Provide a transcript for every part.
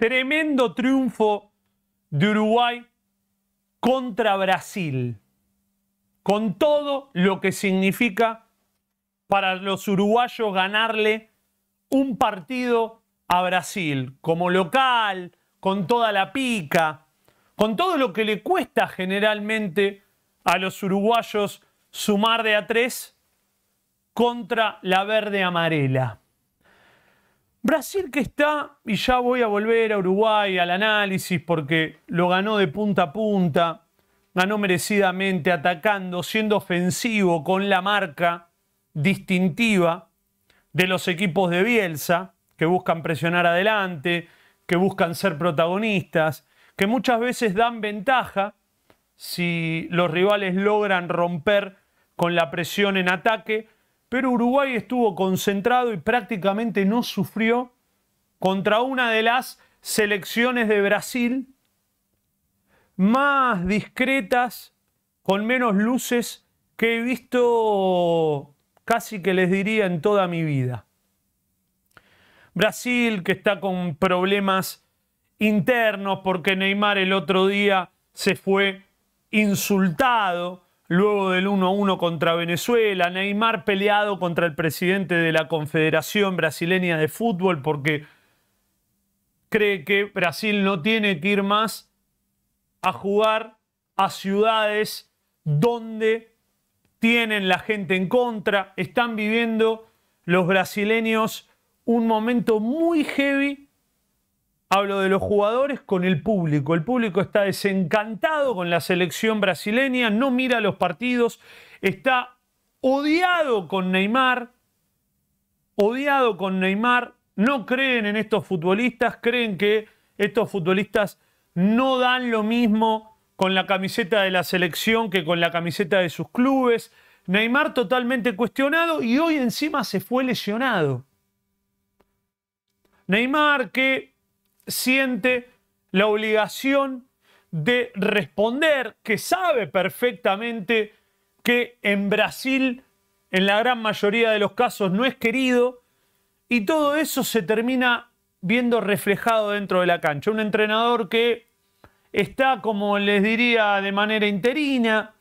Tremendo triunfo de Uruguay contra Brasil, con todo lo que significa para los uruguayos ganarle un partido a Brasil, como local, con toda la pica, con todo lo que le cuesta generalmente a los uruguayos sumar de a tres contra la verde amarela. Brasil que está, y ya voy a volver a Uruguay al análisis porque lo ganó de punta a punta, ganó merecidamente, atacando, siendo ofensivo con la marca distintiva de los equipos de Bielsa, que buscan presionar adelante, que buscan ser protagonistas, que muchas veces dan ventaja si los rivales logran romper con la presión en ataque pero Uruguay estuvo concentrado y prácticamente no sufrió contra una de las selecciones de Brasil más discretas, con menos luces que he visto casi que les diría en toda mi vida. Brasil que está con problemas internos porque Neymar el otro día se fue insultado luego del 1-1 contra Venezuela, Neymar peleado contra el presidente de la Confederación Brasileña de Fútbol porque cree que Brasil no tiene que ir más a jugar a ciudades donde tienen la gente en contra, están viviendo los brasileños un momento muy heavy Hablo de los jugadores con el público. El público está desencantado con la selección brasileña, no mira los partidos, está odiado con Neymar, odiado con Neymar, no creen en estos futbolistas, creen que estos futbolistas no dan lo mismo con la camiseta de la selección que con la camiseta de sus clubes. Neymar totalmente cuestionado y hoy encima se fue lesionado. Neymar que siente la obligación de responder, que sabe perfectamente que en Brasil, en la gran mayoría de los casos, no es querido, y todo eso se termina viendo reflejado dentro de la cancha. Un entrenador que está, como les diría, de manera interina,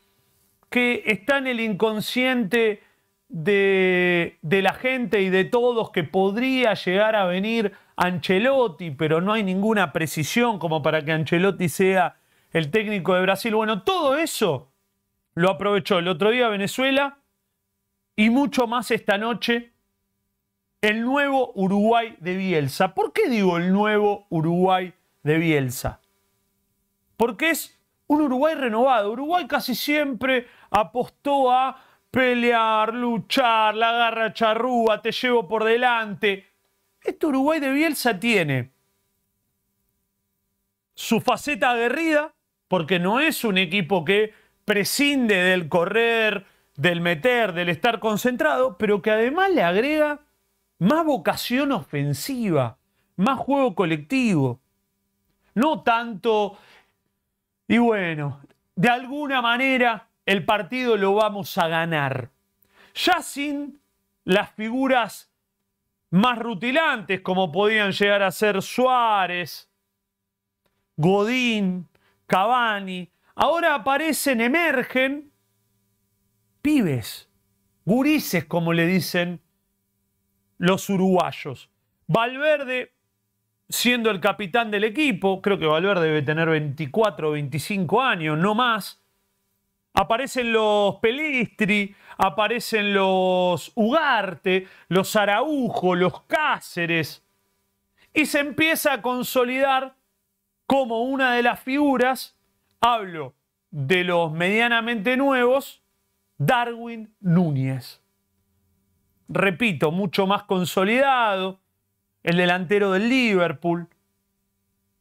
que está en el inconsciente de, la gente y de todos que podría llegar a venir Ancelotti, pero no hay ninguna precisión como para que Ancelotti sea el técnico de Brasil. Bueno, todo eso lo aprovechó el otro día Venezuela y mucho más esta noche el nuevo Uruguay de Bielsa. ¿Por qué digo el nuevo Uruguay de Bielsa? Porque es un Uruguay renovado. Uruguay casi siempre apostó a pelear, luchar, la garra charrúa, te llevo por delante. Este Uruguay de Bielsa tiene su faceta aguerrida, porque no es un equipo que prescinde del correr, del meter, del estar concentrado, pero que además le agrega más vocación ofensiva, más juego colectivo. No tanto, y bueno, de alguna manera el partido lo vamos a ganar. Ya sin las figuras más rutilantes como podían llegar a ser Suárez, Godín, Cavani, ahora aparecen, emergen pibes, gurises como le dicen los uruguayos. Valverde siendo el capitán del equipo, creo que Valverde debe tener 24 o 25 años, no más, Aparecen los Pelistri, aparecen los Ugarte, los Araujo, los Cáceres. Y se empieza a consolidar como una de las figuras, hablo de los medianamente nuevos, Darwin Núñez. Repito, mucho más consolidado, el delantero del Liverpool,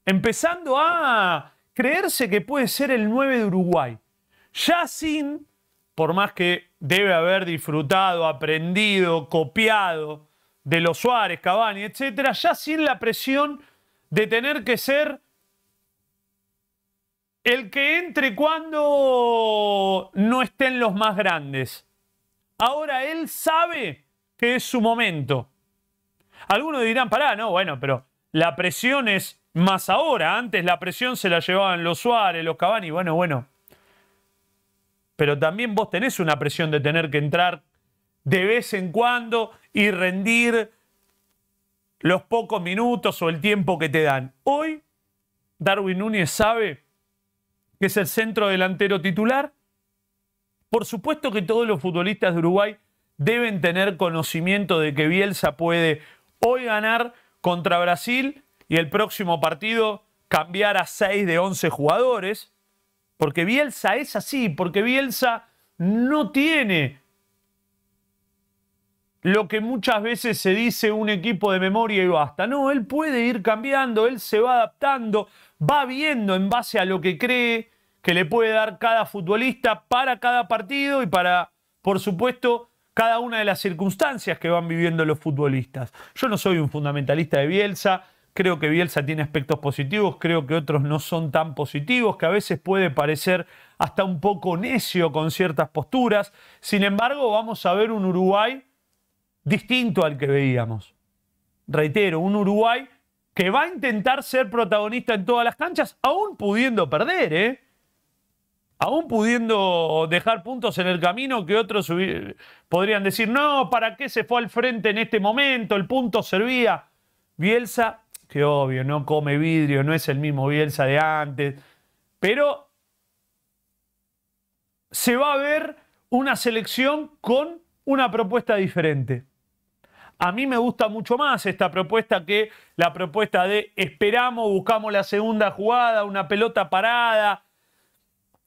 empezando a creerse que puede ser el 9 de Uruguay. Ya sin, por más que debe haber disfrutado, aprendido, copiado de los Suárez, Cabani, etc., ya sin la presión de tener que ser el que entre cuando no estén los más grandes. Ahora él sabe que es su momento. Algunos dirán, pará, no, bueno, pero la presión es más ahora. Antes la presión se la llevaban los Suárez, los Cavani. Bueno, bueno, pero también vos tenés una presión de tener que entrar de vez en cuando y rendir los pocos minutos o el tiempo que te dan. Hoy, Darwin Núñez sabe que es el centro delantero titular. Por supuesto que todos los futbolistas de Uruguay deben tener conocimiento de que Bielsa puede hoy ganar contra Brasil y el próximo partido cambiar a 6 de 11 jugadores. Porque Bielsa es así, porque Bielsa no tiene lo que muchas veces se dice un equipo de memoria y basta. No, él puede ir cambiando, él se va adaptando, va viendo en base a lo que cree que le puede dar cada futbolista para cada partido y para, por supuesto, cada una de las circunstancias que van viviendo los futbolistas. Yo no soy un fundamentalista de Bielsa, Creo que Bielsa tiene aspectos positivos, creo que otros no son tan positivos, que a veces puede parecer hasta un poco necio con ciertas posturas. Sin embargo, vamos a ver un Uruguay distinto al que veíamos. Reitero, un Uruguay que va a intentar ser protagonista en todas las canchas, aún pudiendo perder, ¿eh? aún pudiendo dejar puntos en el camino que otros podrían decir, no, ¿para qué se fue al frente en este momento? El punto servía. Bielsa que obvio, no come vidrio, no es el mismo Bielsa de antes, pero se va a ver una selección con una propuesta diferente. A mí me gusta mucho más esta propuesta que la propuesta de esperamos, buscamos la segunda jugada, una pelota parada.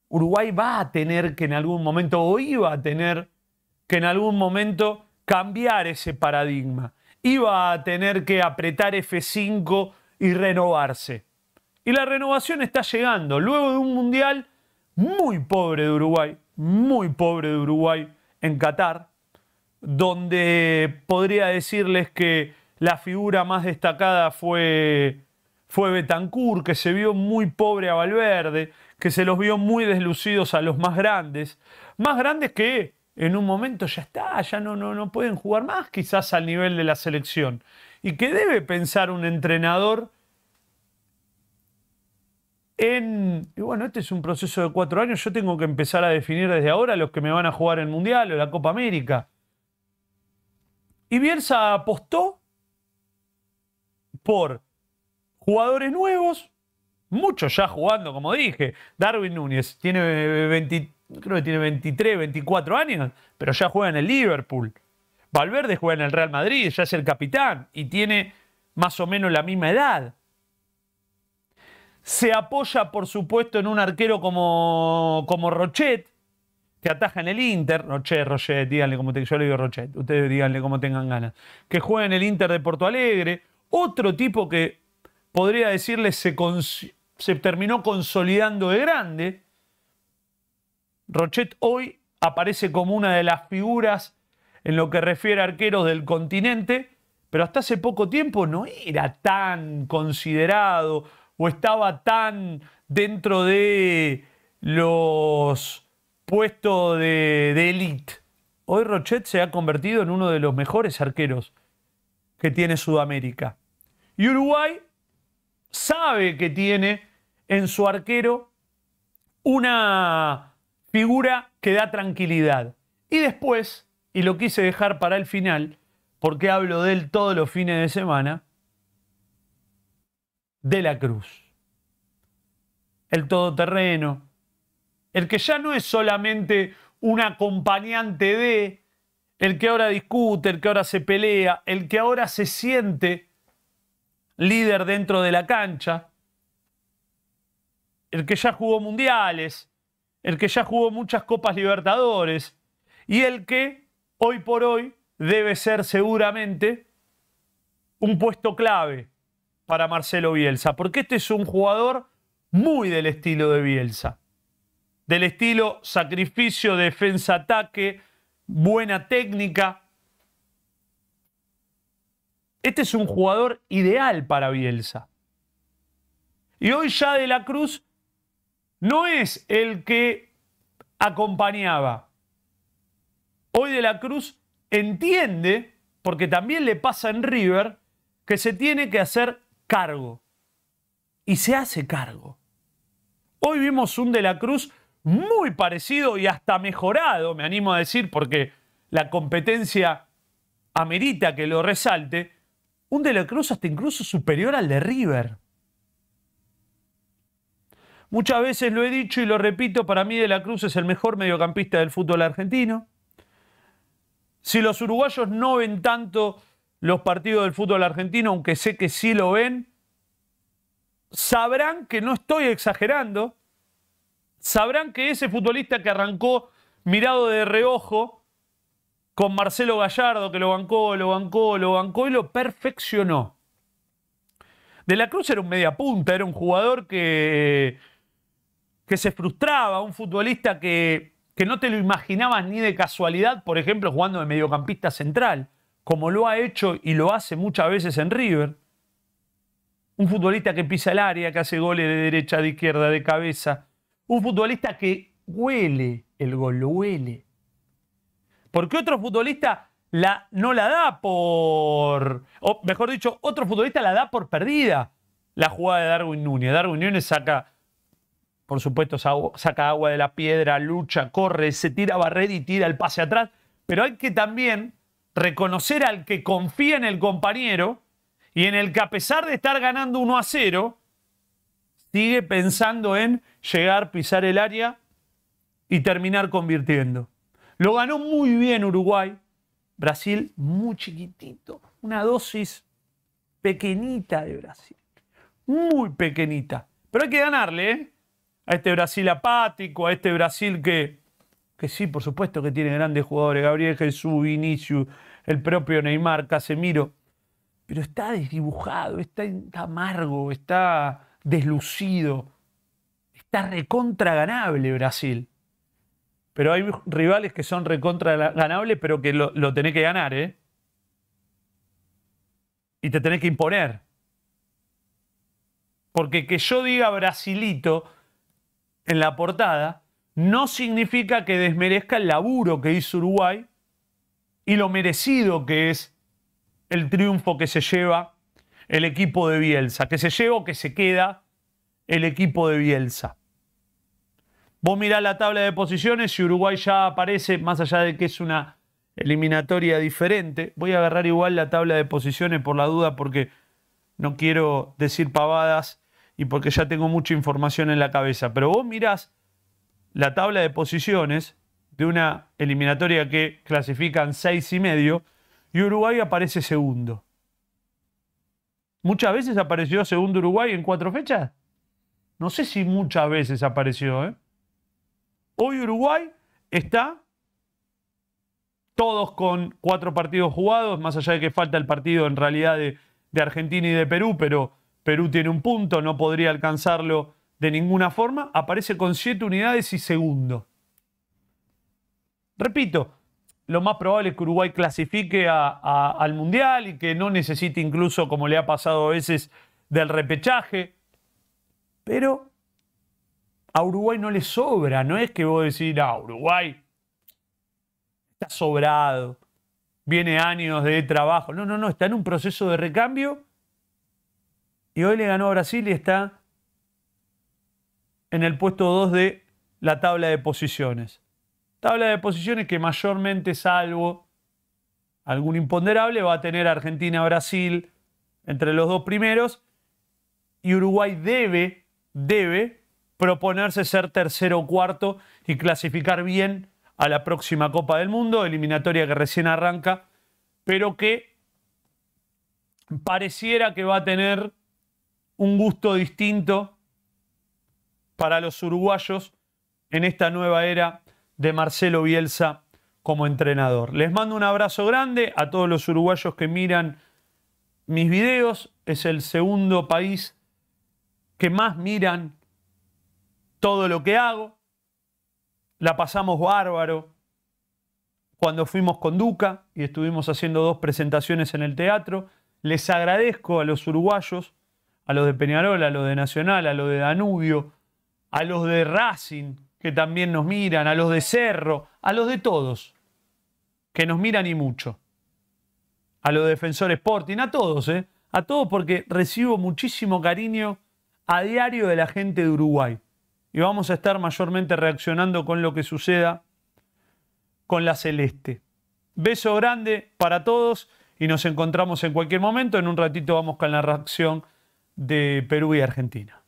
Uruguay va a tener que en algún momento, o iba a tener que en algún momento cambiar ese paradigma iba a tener que apretar F5 y renovarse. Y la renovación está llegando, luego de un mundial muy pobre de Uruguay, muy pobre de Uruguay en Qatar, donde podría decirles que la figura más destacada fue, fue Betancourt, que se vio muy pobre a Valverde, que se los vio muy deslucidos a los más grandes, más grandes que en un momento ya está, ya no, no, no pueden jugar más quizás al nivel de la selección. Y que debe pensar un entrenador en... Y bueno, este es un proceso de cuatro años, yo tengo que empezar a definir desde ahora los que me van a jugar el Mundial o la Copa América. Y Bielsa apostó por jugadores nuevos, muchos ya jugando, como dije. Darwin Núñez tiene 23 creo que tiene 23, 24 años, pero ya juega en el Liverpool. Valverde juega en el Real Madrid, ya es el capitán y tiene más o menos la misma edad. Se apoya, por supuesto, en un arquero como, como Rochet, que ataja en el Inter. Rochet, Rochet, díganle como te, yo le digo Rochet, ustedes díganle como tengan ganas. Que juega en el Inter de Porto Alegre. Otro tipo que podría decirle se, se terminó consolidando de grande Rochet hoy aparece como una de las figuras en lo que refiere a arqueros del continente, pero hasta hace poco tiempo no era tan considerado o estaba tan dentro de los puestos de, elite. Hoy Rochet se ha convertido en uno de los mejores arqueros que tiene Sudamérica. Y Uruguay sabe que tiene en su arquero una figura que da tranquilidad. Y después, y lo quise dejar para el final, porque hablo de él todos los fines de semana, de la cruz. El todoterreno, el que ya no es solamente un acompañante de, el que ahora discute, el que ahora se pelea, el que ahora se siente líder dentro de la cancha, el que ya jugó mundiales, el que ya jugó muchas Copas Libertadores y el que hoy por hoy debe ser seguramente un puesto clave para Marcelo Bielsa, porque este es un jugador muy del estilo de Bielsa, del estilo sacrificio, defensa, ataque, buena técnica. Este es un jugador ideal para Bielsa. Y hoy ya de la Cruz no es el que acompañaba. Hoy de la Cruz entiende, porque también le pasa en River, que se tiene que hacer cargo. Y se hace cargo. Hoy vimos un de la Cruz muy parecido y hasta mejorado, me animo a decir, porque la competencia amerita que lo resalte, un de la Cruz hasta incluso superior al de River. Muchas veces lo he dicho y lo repito, para mí De la Cruz es el mejor mediocampista del fútbol argentino. Si los uruguayos no ven tanto los partidos del fútbol argentino, aunque sé que sí lo ven, sabrán que no estoy exagerando, sabrán que ese futbolista que arrancó mirado de reojo con Marcelo Gallardo, que lo bancó, lo bancó, lo bancó y lo perfeccionó. De la Cruz era un mediapunta, era un jugador que que se frustraba, un futbolista que, que no te lo imaginabas ni de casualidad, por ejemplo, jugando de mediocampista central, como lo ha hecho y lo hace muchas veces en River. Un futbolista que pisa el área, que hace goles de derecha, de izquierda, de cabeza. Un futbolista que huele el gol, huele. Porque otro futbolista la, no la da por. O mejor dicho, otro futbolista la da por perdida la jugada de Darwin Núñez. Darwin Núñez saca por supuesto, saca agua de la piedra, lucha, corre, se tira a barrer y tira el pase atrás. Pero hay que también reconocer al que confía en el compañero y en el que a pesar de estar ganando 1 a 0, sigue pensando en llegar, pisar el área y terminar convirtiendo. Lo ganó muy bien Uruguay, Brasil muy chiquitito, una dosis pequeñita de Brasil, muy pequeñita. Pero hay que ganarle, ¿eh? a este Brasil apático, a este Brasil que, que sí, por supuesto que tiene grandes jugadores, Gabriel Jesús, Vinicius, el propio Neymar, Casemiro, pero está desdibujado, está, amargo, está deslucido, está recontra ganable Brasil. Pero hay rivales que son recontra ganables, pero que lo, lo tenés que ganar, ¿eh? Y te tenés que imponer. Porque que yo diga Brasilito en la portada no significa que desmerezca el laburo que hizo Uruguay y lo merecido que es el triunfo que se lleva el equipo de Bielsa, que se lleva o que se queda el equipo de Bielsa. Vos mirá la tabla de posiciones y Uruguay ya aparece, más allá de que es una eliminatoria diferente. Voy a agarrar igual la tabla de posiciones por la duda porque no quiero decir pavadas y porque ya tengo mucha información en la cabeza. Pero vos mirás la tabla de posiciones de una eliminatoria que clasifican seis y medio y Uruguay aparece segundo. ¿Muchas veces apareció segundo Uruguay en cuatro fechas? No sé si muchas veces apareció. ¿eh? Hoy Uruguay está todos con cuatro partidos jugados, más allá de que falta el partido en realidad de Argentina y de Perú, pero Perú tiene un punto, no podría alcanzarlo de ninguna forma, aparece con siete unidades y segundo. Repito, lo más probable es que Uruguay clasifique al Mundial y que no necesite incluso, como le ha pasado a veces, del repechaje. Pero a Uruguay no le sobra, no es que vos decís, ah, Uruguay está sobrado, viene años de trabajo. No, no, no, está en un proceso de recambio y hoy le ganó a Brasil y está en el puesto 2 de la tabla de posiciones. Tabla de posiciones que mayormente, salvo algún imponderable, va a tener Argentina-Brasil entre los dos primeros. Y Uruguay debe, debe proponerse ser tercero o cuarto y clasificar bien a la próxima Copa del Mundo, eliminatoria que recién arranca, pero que pareciera que va a tener un gusto distinto para los uruguayos en esta nueva era de Marcelo Bielsa como entrenador. Les mando un abrazo grande a todos los uruguayos que miran mis videos. Es el segundo país que más miran todo lo que hago. La pasamos bárbaro cuando fuimos con Duca y estuvimos haciendo dos presentaciones en el teatro. Les agradezco a los uruguayos a los de Peñarol, a los de Nacional, a los de Danubio, a los de Racing, que también nos miran, a los de Cerro, a los de todos, que nos miran y mucho. A los de Defensor Sporting, a todos, ¿eh? A todos porque recibo muchísimo cariño a diario de la gente de Uruguay. Y vamos a estar mayormente reaccionando con lo que suceda con la celeste. Beso grande para todos y nos encontramos en cualquier momento. En un ratito vamos con la reacción de Perú y Argentina.